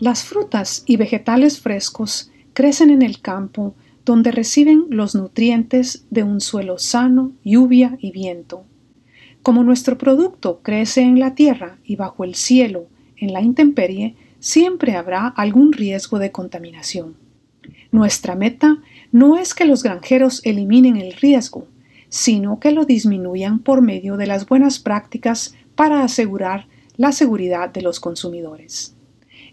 Las frutas y vegetales frescos crecen en el campo donde reciben los nutrientes de un suelo sano, lluvia y viento. Como nuestro producto crece en la tierra y bajo el cielo, en la intemperie, siempre habrá algún riesgo de contaminación. Nuestra meta no es que los granjeros eliminen el riesgo, sino que lo disminuyan por medio de las buenas prácticas para asegurar la seguridad de los consumidores.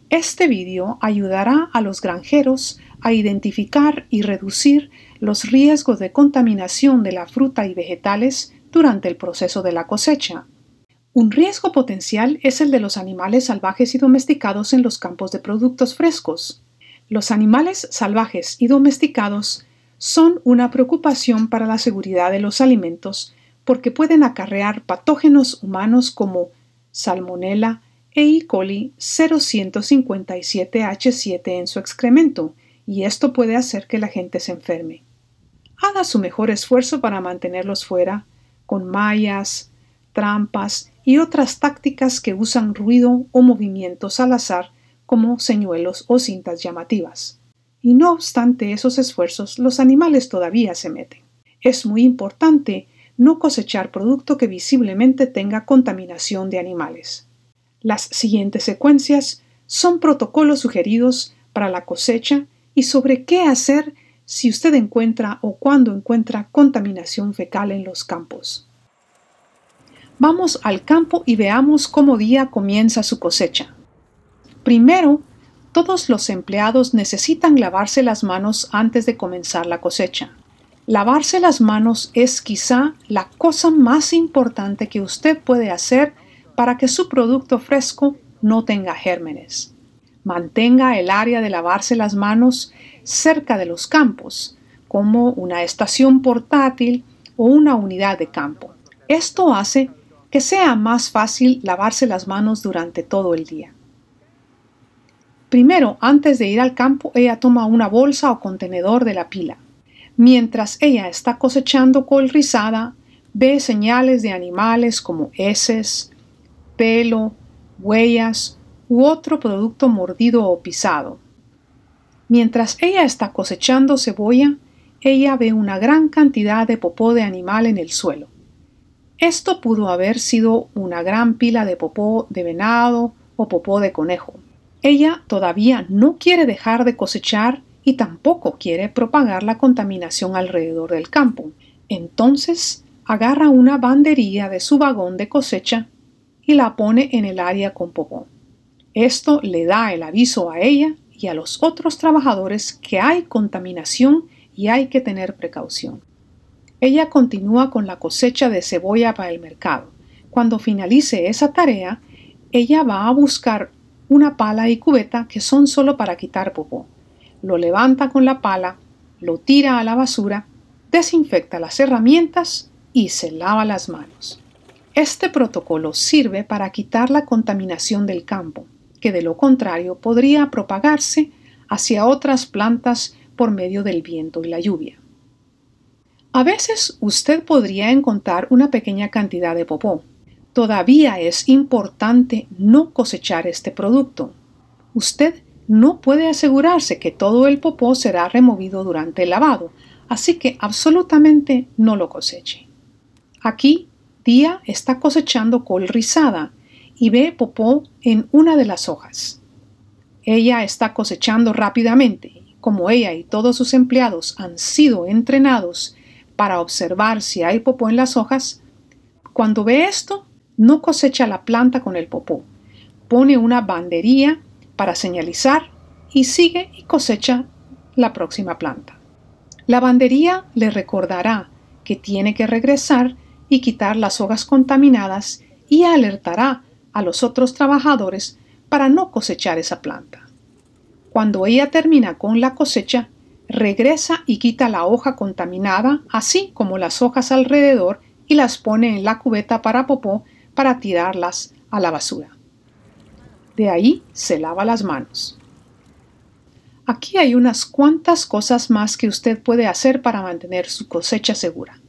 Este vídeo ayudará a los granjeros a identificar y reducir los riesgos de contaminación de la fruta y vegetales durante el proceso de la cosecha. Un riesgo potencial es el de los animales salvajes y domesticados en los campos de productos frescos. Los animales salvajes y domesticados son una preocupación para la seguridad de los alimentos porque pueden acarrear patógenos humanos como salmonella, e coli 0157H7 en su excremento, y esto puede hacer que la gente se enferme. Haga su mejor esfuerzo para mantenerlos fuera, con mallas, trampas y otras tácticas que usan ruido o movimientos al azar como señuelos o cintas llamativas. Y no obstante esos esfuerzos, los animales todavía se meten. Es muy importante no cosechar producto que visiblemente tenga contaminación de animales. Las siguientes secuencias son protocolos sugeridos para la cosecha y sobre qué hacer si usted encuentra o cuando encuentra contaminación fecal en los campos. Vamos al campo y veamos cómo día comienza su cosecha. Primero, todos los empleados necesitan lavarse las manos antes de comenzar la cosecha. Lavarse las manos es quizá la cosa más importante que usted puede hacer para que su producto fresco no tenga gérmenes. Mantenga el área de lavarse las manos cerca de los campos, como una estación portátil o una unidad de campo. Esto hace que sea más fácil lavarse las manos durante todo el día. Primero, antes de ir al campo, ella toma una bolsa o contenedor de la pila. Mientras ella está cosechando col rizada, ve señales de animales como heces, pelo, huellas u otro producto mordido o pisado. Mientras ella está cosechando cebolla, ella ve una gran cantidad de popó de animal en el suelo. Esto pudo haber sido una gran pila de popó de venado o popó de conejo. Ella todavía no quiere dejar de cosechar y tampoco quiere propagar la contaminación alrededor del campo. Entonces, agarra una bandería de su vagón de cosecha y la pone en el área con Popó. Esto le da el aviso a ella y a los otros trabajadores que hay contaminación y hay que tener precaución. Ella continúa con la cosecha de cebolla para el mercado. Cuando finalice esa tarea, ella va a buscar una pala y cubeta que son solo para quitar popó. Lo levanta con la pala, lo tira a la basura, desinfecta las herramientas y se lava las manos. Este protocolo sirve para quitar la contaminación del campo, que de lo contrario podría propagarse hacia otras plantas por medio del viento y la lluvia. A veces usted podría encontrar una pequeña cantidad de popó. Todavía es importante no cosechar este producto. Usted no puede asegurarse que todo el popó será removido durante el lavado, así que absolutamente no lo coseche. Aquí Tía está cosechando col rizada y ve Popó en una de las hojas. Ella está cosechando rápidamente. Como ella y todos sus empleados han sido entrenados para observar si hay popó en las hojas, cuando ve esto, no cosecha la planta con el popó. Pone una bandería para señalizar y sigue y cosecha la próxima planta. La bandería le recordará que tiene que regresar y quitar las hojas contaminadas y alertará a los otros trabajadores para no cosechar esa planta. Cuando ella termina con la cosecha, regresa y quita la hoja contaminada, así como las hojas alrededor, y las pone en la cubeta para popó para tirarlas a la basura. De ahí se lava las manos. Aquí hay unas cuantas cosas más que usted puede hacer para mantener su cosecha segura.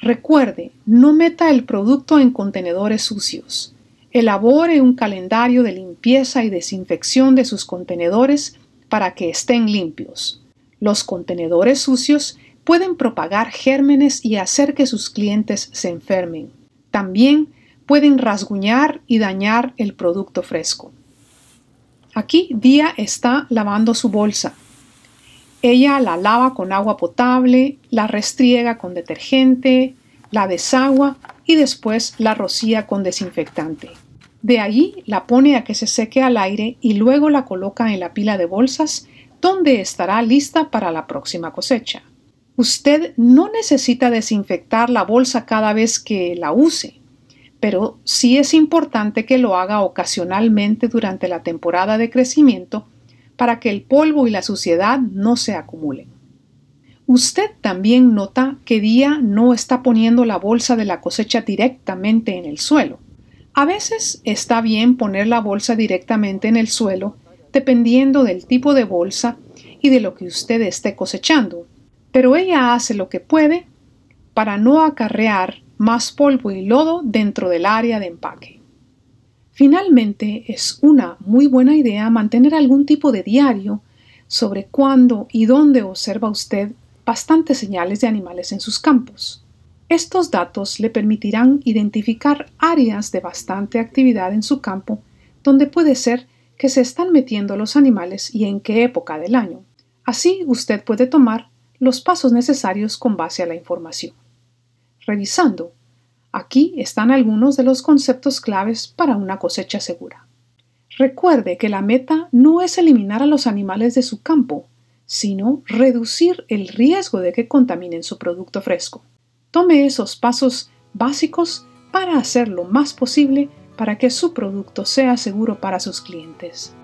Recuerde, no meta el producto en contenedores sucios. Elabore un calendario de limpieza y desinfección de sus contenedores para que estén limpios. Los contenedores sucios pueden propagar gérmenes y hacer que sus clientes se enfermen. También pueden rasguñar y dañar el producto fresco. Aquí Día está lavando su bolsa. Ella la lava con agua potable, la restriega con detergente, la desagua y después la rocía con desinfectante. De allí la pone a que se seque al aire y luego la coloca en la pila de bolsas donde estará lista para la próxima cosecha. Usted no necesita desinfectar la bolsa cada vez que la use, pero sí es importante que lo haga ocasionalmente durante la temporada de crecimiento para que el polvo y la suciedad no se acumulen. Usted también nota que Día no está poniendo la bolsa de la cosecha directamente en el suelo. A veces está bien poner la bolsa directamente en el suelo, dependiendo del tipo de bolsa y de lo que usted esté cosechando, pero ella hace lo que puede para no acarrear más polvo y lodo dentro del área de empaque. Finalmente, es una muy buena idea mantener algún tipo de diario sobre cuándo y dónde observa usted bastantes señales de animales en sus campos. Estos datos le permitirán identificar áreas de bastante actividad en su campo donde puede ser que se están metiendo los animales y en qué época del año. Así usted puede tomar los pasos necesarios con base a la información. Revisando, Aquí están algunos de los conceptos claves para una cosecha segura. Recuerde que la meta no es eliminar a los animales de su campo, sino reducir el riesgo de que contaminen su producto fresco. Tome esos pasos básicos para hacer lo más posible para que su producto sea seguro para sus clientes.